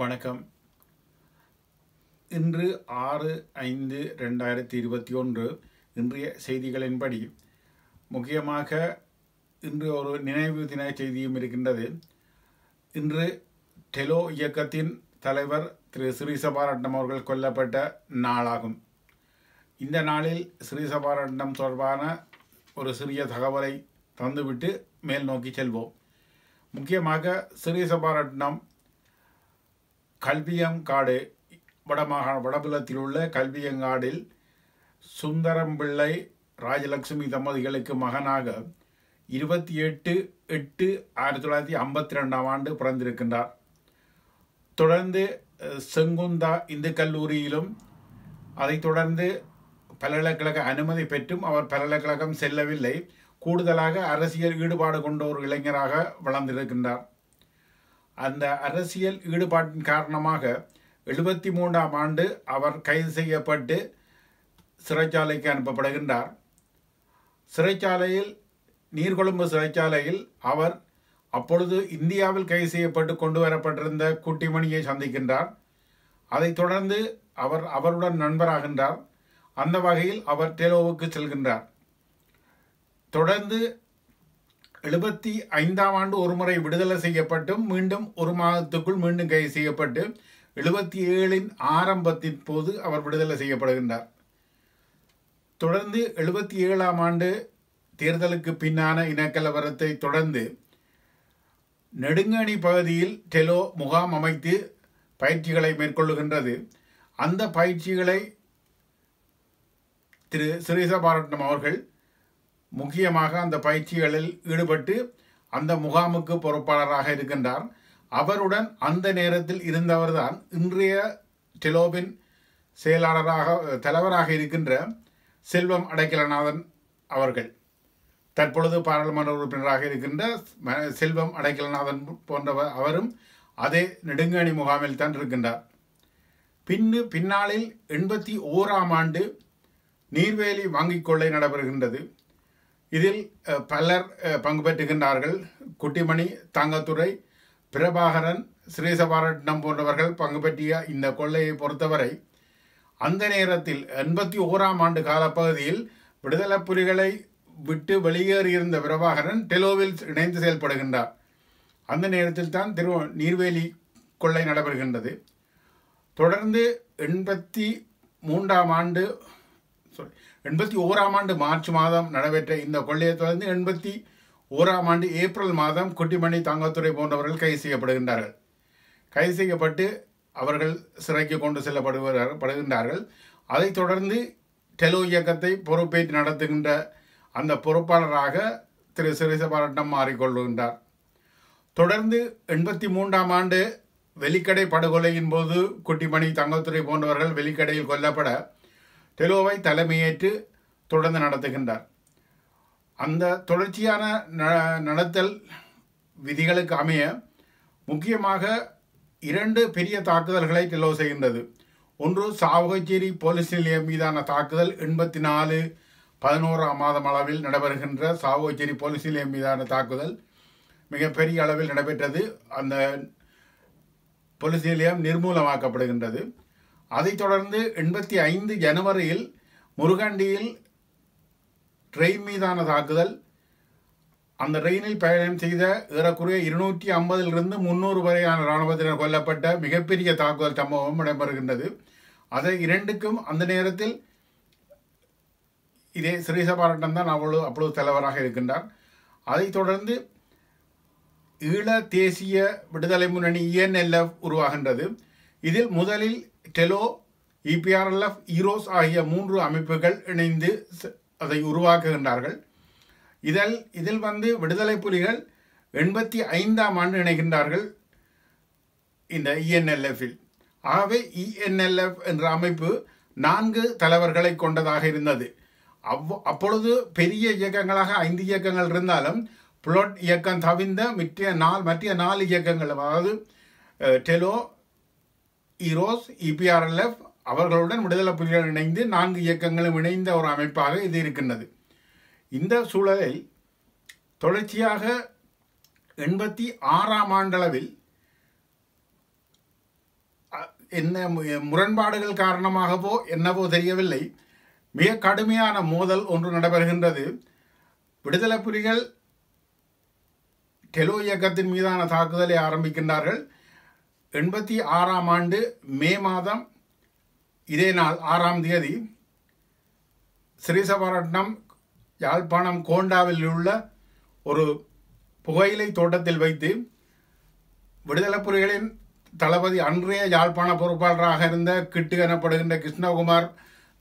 வணக்கம் இன்று ஆறு ஐந்து ரெண்டாயிரத்தி இருபத்தி ஒன்று இன்றைய செய்திகளின்படி முக்கியமாக இன்று ஒரு நினைவு தின செய்தியும் இருக்கின்றது இன்று டெலோ இயக்கத்தின் தலைவர் திரு ஸ்ரீசபாரட்னம் அவர்கள் கொல்லப்பட்ட நாளாகும் இந்த நாளில் ஸ்ரீசபாரட்னம் தொடர்பான ஒரு சிறிய தகவலை தந்துவிட்டு மேல் நோக்கி செல்வோம் முக்கியமாக ஸ்ரீசபாரட்னம் கல்வியங்காடு வடமாகாண வடபுலத்தில் உள்ள கல்வியங்காடில் சுந்தரம்பிள்ளை ராஜலட்சுமி தம்பதிகளுக்கு மகனாக இருபத்தி எட்டு எட்டு ஆயிரத்தி தொள்ளாயிரத்தி ஐம்பத்தி ரெண்டாம் ஆண்டு பிறந்திருக்கின்றார் தொடர்ந்து செங்குந்தா இந்து கல்லூரியிலும் அதைத் தொடர்ந்து பல்கலைக்கழக அனுமதி பெற்றும் அவர் பல்கலைக்கழகம் செல்லவில்லை கூடுதலாக அரசியல் ஈடுபாடு கொண்ட ஒரு இளைஞராக வளர்ந்திருக்கின்றார் அந்த அரசியல் ஈடுபாட்டின் காரணமாக எழுபத்தி மூன்றாம் ஆண்டு அவர் கைது செய்யப்பட்டு சிறைச்சாலைக்கு அனுப்பப்படுகின்றார் சிறைச்சாலையில் நீர்கொழும்பு சிறைச்சாலையில் அவர் அப்பொழுது இந்தியாவில் கைது செய்யப்பட்டு கொண்டு வரப்பட்டிருந்த குட்டிமணியை சந்திக்கின்றார் அதைத் தொடர்ந்து அவர் அவருடன் நண்பராகின்றார் அந்த வகையில் அவர் டெலோவுக்கு செல்கின்றார் தொடர்ந்து எழுபத்தி ஐந்தாம் ஆண்டு ஒரு முறை விடுதலை செய்யப்பட்டும் மீண்டும் ஒரு மாதத்துக்குள் மீண்டும் கைது செய்யப்பட்டு எழுபத்தி ஏழின் ஆரம்பத்தின் போது அவர் விடுதலை செய்யப்படுகின்றார் தொடர்ந்து எழுபத்தி ஏழாம் ஆண்டு தேர்தலுக்கு பின்னான இனக்கலவரத்தை தொடர்ந்து நெடுங்கணி பகுதியில் டெலோ முகாம் அமைத்து பயிற்சிகளை மேற்கொள்ளுகின்றது அந்த பயிற்சிகளை திரு சிறீசபாரட்னம் அவர்கள் முக்கியமாக அந்த பயிற்சிகளில் ஈடுபட்டு அந்த முகாமுக்கு பொறுப்பாளராக இருக்கின்றார் அவருடன் அந்த நேரத்தில் இருந்தவர்தான் இன்றைய டெலோபின் செயலாளராக தலைவராக இருக்கின்ற செல்வம் அடைக்கலநாதன் அவர்கள் தற்பொழுது பாராளுமன்ற உறுப்பினராக இருக்கின்ற செல்வம் அடைக்கலநாதன் போன்றவர் அவரும் அதே நெடுங்கணி முகாமில் தான் இருக்கின்றார் பின்னு பின்னாளில் எண்பத்தி ஓராம் ஆண்டு நீர்வேலி வாங்கிக் கொள்ளை நடைபெறுகின்றது இதில் பலர் பங்கு பெற்றுகின்றார்கள் குட்டிமணி தங்கத்துறை பிரபாகரன் ஸ்ரீசபாரட்டினம் போன்றவர்கள் பங்கு பெற்றிய இந்த கொள்ளையை பொறுத்தவரை அந்த நேரத்தில் எண்பத்தி ஓராம் ஆண்டு காலப்பகுதியில் விடுதலை புலிகளை விட்டு வெளியேறியிருந்த பிரபாகரன் டெலோவில் இணைந்து செயல்படுகின்றார் அந்த நேரத்தில் தான் திரு நீர்வேலி கொள்ளை நடைபெறுகின்றது தொடர்ந்து எண்பத்தி மூன்றாம் ஆண்டு சாரி எண்பத்தி ஓராம் ஆண்டு மார்ச் மாதம் நடைபெற்ற இந்த கொள்ளையை தொடர்ந்து எண்பத்தி ஓராம் ஆண்டு ஏப்ரல் மாதம் குட்டிமணி தங்கத்துறை போன்றவர்கள் கைது செய்யப்படுகின்றார்கள் கைது செய்யப்பட்டு அவர்கள் சிறைக்கு கொண்டு செல்லப்படுகிறார்கள் படுகின்றார்கள் அதைத் தொடர்ந்து டெலோ இயக்கத்தை பொறுப்பேற்று நடத்துகின்ற அந்த பொறுப்பாளராக திரு சிறிசபாரட்டம் மாறிக்கொள்கின்றார் தொடர்ந்து எண்பத்தி மூன்றாம் ஆண்டு வெலிக்கடை படுகொலையின் போது குட்டிமணி தங்கத்துறை போன்றவர்கள் வெலிக்கடையில் கொல்லப்பட டெலோவை தலைமையேற்று தொடர்ந்து நடத்துகின்றார் அந்த தொடர்ச்சியான நடத்தல் விதிகளுக்கு அமைய முக்கியமாக இரண்டு பெரிய தாக்குதல்களை டெலோ செய்கின்றது ஒன்று சாவகச்சேரி போலீஸ் நிலையம் மீதான தாக்குதல் எண்பத்தி நாலு பதினோராம் மாதம் அளவில் நடைபெறுகின்ற சாவகச்சேரி போலீஸ் நிலையம் மீதான தாக்குதல் மிகப்பெரிய அளவில் நடைபெற்றது அந்த போலீஸ் நிலையம் நிர்மூலமாக்கப்படுகின்றது அதைத் தொடர்ந்து எண்பத்தி ஐந்து ஜனவரியில் முருகண்டியில் ட்ரெயின் மீதான தாக்குதல் அந்த ட்ரெயினில் பயணம் செய்த ஏறக்குறைய இருநூற்றி ஐம்பதிலிருந்து முந்நூறு வரையான இராணுவத்தினர் கொல்லப்பட்ட மிகப்பெரிய தாக்குதல் சம்பவம் நடைபெறுகின்றது அதை இரண்டுக்கும் அந்த நேரத்தில் இதே ஸ்ரீசபாரட்டம் தான் அவ்வளவு அப்பொழுது தலைவராக இருக்கின்றார் அதைத் தொடர்ந்து ஈழ தேசிய விடுதலை முன்னணி இஎன்எல்எஃப் e உருவாகின்றது இதில் முதலில் டெலோ இபிஆர்எல்எஃப் ஈரோஸ் ஆகிய மூன்று அமைப்புகள் இணைந்து அதை உருவாக்குகின்றார்கள் இதில் இதில் வந்து விடுதலை புலிகள் எண்பத்தி ஐந்தாம் ஆண்டு இணைகின்றார்கள் இந்த e இஎன்எல்எஃபில் ஆகவே இஎன்எல்எஃப் e என்ற அமைப்பு நான்கு தலைவர்களை கொண்டதாக இருந்தது அவ் அப்பொழுது பெரிய இயக்கங்களாக ஐந்து இயக்கங்கள் இருந்தாலும் புளோட் இயக்கம் தவிர்ந்த மற்ற நாள் மற்ற நாலு இயக்கங்கள் அதாவது டெலோ ஈரோஸ் இபிஆர்எல்எஃப் அவர்களுடன் விடுதலை புலிகள் இணைந்து நான்கு இயக்கங்களும் இணைந்த ஒரு அமைப்பாக இது இருக்கின்றது இந்த சூழலில் தொடர்ச்சியாக எண்பத்தி ஆறாம் ஆண்டளவில் என்ன முரண்பாடுகள் காரணமாகவோ என்னவோ தெரியவில்லை மிக கடுமையான மோதல் ஒன்று நடைபெறுகின்றது விடுதலை புலிகள் டெலோ இயக்கத்தின் மீதான தாக்குதலை ஆரம்பிக்கின்றார்கள் எண்பத்தி ஆறாம் ஆண்டு மே மாதம் இதே நாள் ஆறாம் தேதி ஸ்ரீசபரட்னம் யாழ்ப்பாணம் கோண்டாவில் உள்ள ஒரு புகையிலை தோட்டத்தில் வைத்து விடுதலை புலிகளின் தளபதி அன்றைய யாழ்ப்பாண பொறுப்பாளராக இருந்த கிட்டு எனப்படுகின்ற கிருஷ்ணகுமார்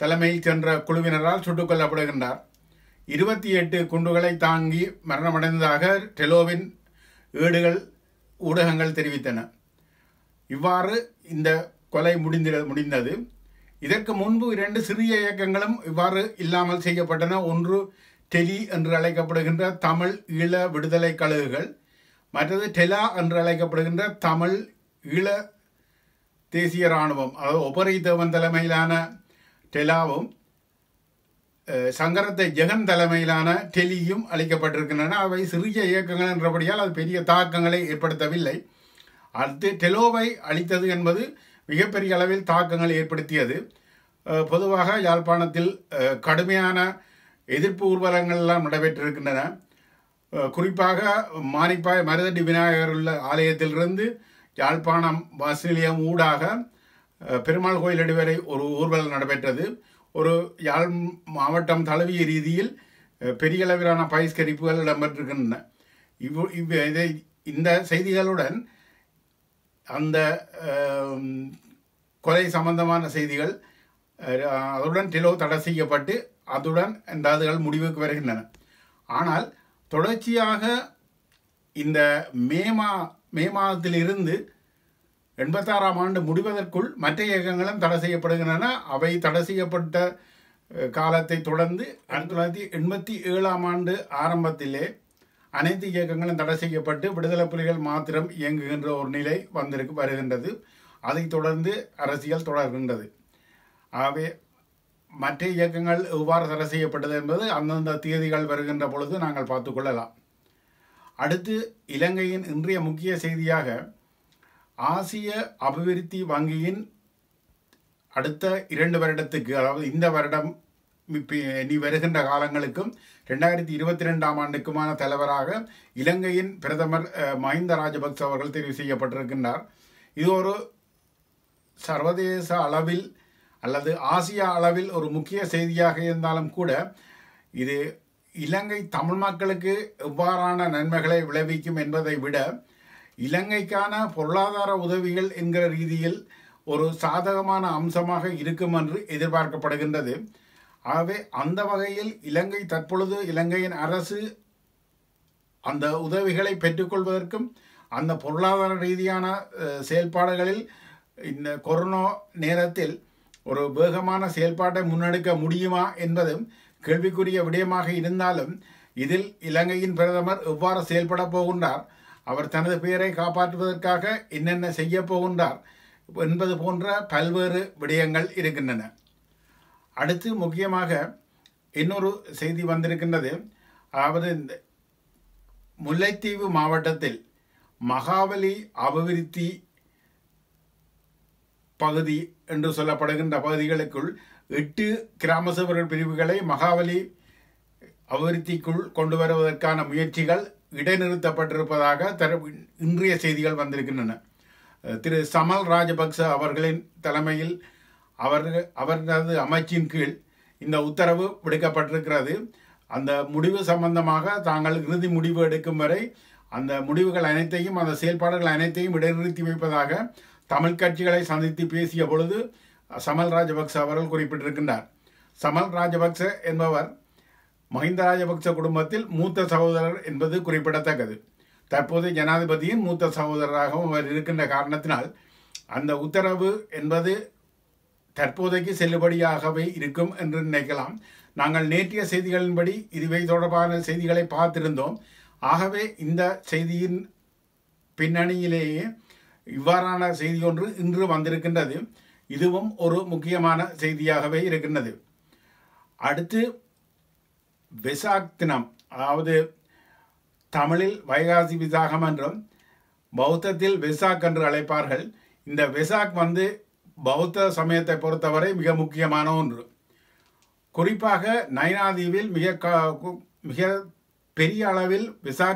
தலைமையில் சென்ற குழுவினரால் சுட்டுக் கொல்லப்படுகின்றார் இருபத்தி எட்டு குண்டுகளை தாங்கி மரணமடைந்ததாக டெலோவின் ஏடுகள் ஊடகங்கள் தெரிவித்தன இவ்வாறு இந்த கொலை முடிந்த முடிந்தது இதற்கு முன்பு இரண்டு சிறிய இயக்கங்களும் இவ்வாறு இல்லாமல் செய்யப்பட்டன ஒன்று டெலி என்று அழைக்கப்படுகின்ற தமிழ் ஈழ விடுதலை கழுகுகள் மற்றது டெலா என்று அழைக்கப்படுகின்ற தமிழ் ஈழ தேசிய இராணுவம் அதாவது ஒபரி தேவன் தலைமையிலான டெலாவும் சங்கரத்தை ஜெகன் தலைமையிலான டெலியும் அளிக்கப்பட்டிருக்கின்றன அவை சிறிய இயக்கங்கள் என்றபடியால் அது பெரிய தாக்கங்களை ஏற்படுத்தவில்லை அது டெலோவை அளித்தது என்பது மிகப்பெரிய அளவில் தாக்கங்கள் ஏற்படுத்தியது பொதுவாக யாழ்ப்பாணத்தில் கடுமையான எதிர்ப்பு ஊர்வலங்கள்லாம் நடைபெற்றிருக்கின்றன குறிப்பாக மாணிப்பாய் மருதண்டி விநாயகர் உள்ள ஆலயத்திலிருந்து யாழ்ப்பாணம் வாசிலியம் ஊடாக பெருமாள் கோயில் அடிவரை ஒரு ஊர்வலம் நடைபெற்றது ஒரு யாழ் மாவட்டம் தழுவிய ரீதியில் பெரிய அளவிலான பயிஸ்கரிப்புகள் இடம்பெற்றிருக்கின்றன இவ் இவ் இதை இந்த செய்திகளுடன் அந்த கொலை சம்பந்தமான செய்திகள் அதுடன் டிலோ தடை செய்யப்பட்டு அதுடன் இந்த அதுகள் முடிவுக்கு வருகின்றன ஆனால் தொடர்ச்சியாக இந்த மே மா மே மாதத்திலிருந்து எண்பத்தாறாம் ஆண்டு முடிவதற்குள் மற்ற இயக்கங்களும் தடை செய்யப்படுகின்றன அவை தடை செய்யப்பட்ட காலத்தை தொடர்ந்து ஆயிரத்தி தொள்ளாயிரத்தி எண்பத்தி ஏழாம் ஆண்டு ஆரம்பத்திலே அனைத்து இயக்கங்களும் தடை செய்யப்பட்டு விடுதலை புலிகள் மாத்திரம் இயங்குகின்ற ஒரு நிலை வந்திருக்கு வருகின்றது அதைத் தொடர்ந்து அரசியல் தொடர்கின்றது ஆகவே மற்ற இயக்கங்கள் எவ்வாறு தடை செய்யப்பட்டது என்பது அந்தந்த தேதிகள் வருகின்ற பொழுது நாங்கள் பார்த்துக்கொள்ளலாம் அடுத்து இலங்கையின் இன்றைய முக்கிய செய்தியாக ஆசிய அபிவிருத்தி வங்கியின் அடுத்த இரண்டு வருடத்துக்கு அதாவது இந்த வருடம் இனி வருகின்ற காலங்களுக்கும் ரெண்டாயிரத்தி இருபத்தி ரெண்டாம் ஆண்டுக்குமான தலைவராக இலங்கையின் பிரதமர் மஹிந்த ராஜபக்ச அவர்கள் தெரிவு செய்யப்பட்டிருக்கின்றார் இது ஒரு சர்வதேச அளவில் அல்லது ஆசியா அளவில் ஒரு முக்கிய செய்தியாக இருந்தாலும் கூட இது இலங்கை தமிழ் மக்களுக்கு எவ்வாறான நன்மைகளை விளைவிக்கும் என்பதை விட இலங்கைக்கான பொருளாதார உதவிகள் என்கிற ரீதியில் ஒரு சாதகமான அம்சமாக இருக்கும் என்று எதிர்பார்க்கப்படுகின்றது ஆகவே அந்த வகையில் இலங்கை தற்பொழுது இலங்கையின் அரசு அந்த உதவிகளை பெற்றுக்கொள்வதற்கும் அந்த பொருளாதார ரீதியான செயல்பாடுகளில் இந்த கொரோனா நேரத்தில் ஒரு வேகமான செயல்பாட்டை முன்னெடுக்க முடியுமா என்பதும் கேள்விக்குரிய விடயமாக இருந்தாலும் இதில் இலங்கையின் பிரதமர் எவ்வாறு செயல்பட போகின்றார் அவர் தனது பெயரை காப்பாற்றுவதற்காக என்னென்ன செய்ய போகின்றார் என்பது போன்ற பல்வேறு விடயங்கள் இருக்கின்றன அடுத்து முக்கியமாக இன்னொரு செய்தி வந்திருக்கின்றது அதாவது இந்த முல்லைத்தீவு மாவட்டத்தில் மகாவலி அபிவிருத்தி பகுதி என்று சொல்லப்படுகின்ற பகுதிகளுக்குள் எட்டு கிராம சபைகள் பிரிவுகளை மகாவலி அபிவிருத்திக்குள் கொண்டு வருவதற்கான முயற்சிகள் இடைநிறுத்தப்பட்டிருப்பதாக தர இன்றைய செய்திகள் வந்திருக்கின்றன திரு சமல் ராஜபக்ச அவர்களின் தலைமையில் அவர்கள் அவரது அமைச்சின் கீழ் இந்த உத்தரவு விடுக்கப்பட்டிருக்கிறது அந்த முடிவு சம்பந்தமாக தாங்கள் இறுதி முடிவு எடுக்கும் வரை அந்த முடிவுகள் அனைத்தையும் அந்த செயல்பாடுகள் அனைத்தையும் இடைநிறுத்தி வைப்பதாக தமிழ் கட்சிகளை சந்தித்து பேசிய பொழுது சமல் ராஜபக்ச அவர்கள் குறிப்பிட்டிருக்கின்றார் சமல் ராஜபக்ச என்பவர் மஹிந்த ராஜபக்ச குடும்பத்தில் மூத்த சகோதரர் என்பது குறிப்பிடத்தக்கது தற்போது ஜனாதிபதியின் மூத்த சகோதரராகவும் அவர் இருக்கின்ற காரணத்தினால் அந்த உத்தரவு என்பது தற்போதைக்கு செல்லுபடியாகவே இருக்கும் என்று நினைக்கலாம் நாங்கள் நேற்றைய செய்திகளின்படி இதுவை தொடர்பான செய்திகளை பார்த்திருந்தோம் ஆகவே இந்த செய்தியின் பின்னணியிலேயே இவ்வாறான செய்தி ஒன்று இன்று வந்திருக்கின்றது இதுவும் ஒரு முக்கியமான செய்தியாகவே இருக்கின்றது அடுத்து விசாக் தினம் அதாவது தமிழில் வைகாசி விசாகம் என்றும் பௌத்தத்தில் விசாக் என்று அழைப்பார்கள் இந்த விசாக் வந்து பௌத்த சமயத்தை பொறுத்தவரை மிக முக்கியமான ஒன்று குறிப்பாக நயனாதீவில் மிக மிக பெரிய அளவில் விசா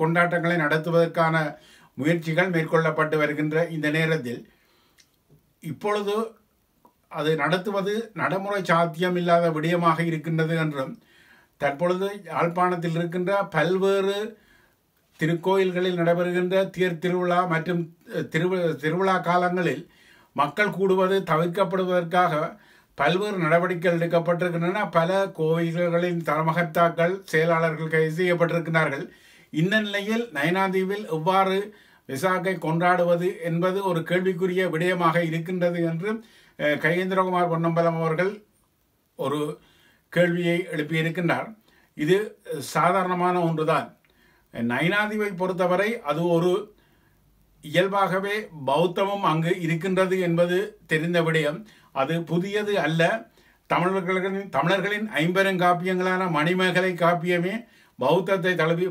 கொண்டாட்டங்களை நடத்துவதற்கான முயற்சிகள் மேற்கொள்ளப்பட்டு வருகின்ற இந்த நேரத்தில் இப்பொழுது அது நடத்துவது நடைமுறை சாத்தியம் இல்லாத விடயமாக இருக்கின்றது என்றும் தற்பொழுது யாழ்ப்பாணத்தில் இருக்கின்ற பல்வேறு திருக்கோயில்களில் நடைபெறுகின்ற தேர் திருவிழா மற்றும் திருவிழா காலங்களில் மக்கள் கூடுவது தவிர்க்கப்படுவதற்காக பல்வேறு நடவடிக்கைகள் எடுக்கப்பட்டிருக்கின்றன பல கோவில்களின் தரமகத்தாக்கள் செயலாளர்கள் கைது செய்யப்பட்டிருக்கிறார்கள் இந்த நிலையில் நயனாதீவில் எவ்வாறு விசாகை கொண்டாடுவது என்பது ஒரு கேள்விக்குரிய விடயமாக இருக்கின்றது என்று கைந்திரகுமார் பொன்னம்பலம் அவர்கள் ஒரு கேள்வியை எழுப்பியிருக்கின்றார் இது சாதாரணமான ஒன்றுதான் நயனாதீவை பொறுத்தவரை அது ஒரு இயல்பாகவே பௌத்தமும் அங்கு இருக்கின்றது என்பது தெரிந்த விடயம் அது புதியது அல்ல தமிழர்களின் தமிழர்களின் ஐம்பெருங்காப்பியங்களான மணிமேகலை காப்பியமே பௌத்தத்தை தழுவி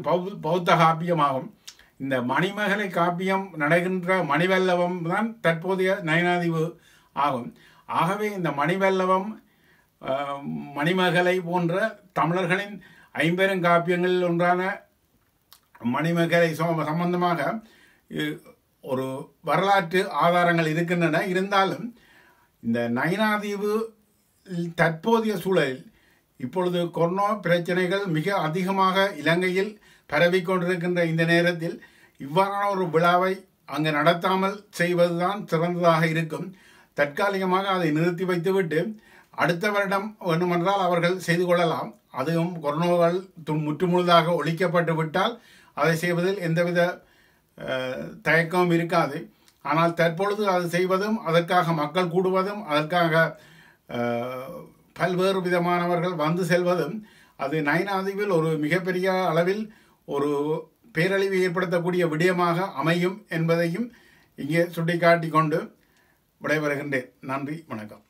பௌத்த காப்பியமாகும் இந்த மணிமேகலை காப்பியம் நடைகின்ற மணிவல்லவம் தான் தற்போதைய நயனாதிவு ஆகும் ஆகவே இந்த மணிவல்லவம் மணிமேகலை போன்ற தமிழர்களின் ஐம்பெருங்காப்பியங்களில் ஒன்றான மணிமேகலை சம்பந்தமாக ஒரு வரலாற்று ஆதாரங்கள் இருக்கின்றன இருந்தாலும் இந்த நயனாதீவு தற்போதைய சூழலில் இப்பொழுது கொரோனா பிரச்சனைகள் மிக அதிகமாக இலங்கையில் பரவி கொண்டிருக்கின்ற இந்த நேரத்தில் இவ்வாறான ஒரு விழாவை அங்கு நடத்தாமல் செய்வதுதான் சிறந்ததாக இருக்கும் தற்காலிகமாக அதை நிறுத்தி வைத்துவிட்டு அடுத்த வருடம் வேண்டுமென்றால் அவர்கள் செய்து கொள்ளலாம் அதுவும் கொரோனாவால் முற்றுமுழுதாக ஒழிக்கப்பட்டு விட்டால் அதை செய்வதில் எந்தவித தயக்கமும் இருக்காது ஆனால் தற்பொழுது அது செய்வதும் அதற்காக மக்கள் கூடுவதும் அதற்காக பல்வேறு விதமானவர்கள் வந்து செல்வதும் அது நயனாதீவில் ஒரு மிகப்பெரிய அளவில் ஒரு பேரழிவு ஏற்படுத்தக்கூடிய விடயமாக அமையும் என்பதையும் இங்கே சுட்டிக்காட்டி கொண்டு விடைபெறுகின்றேன் நன்றி வணக்கம்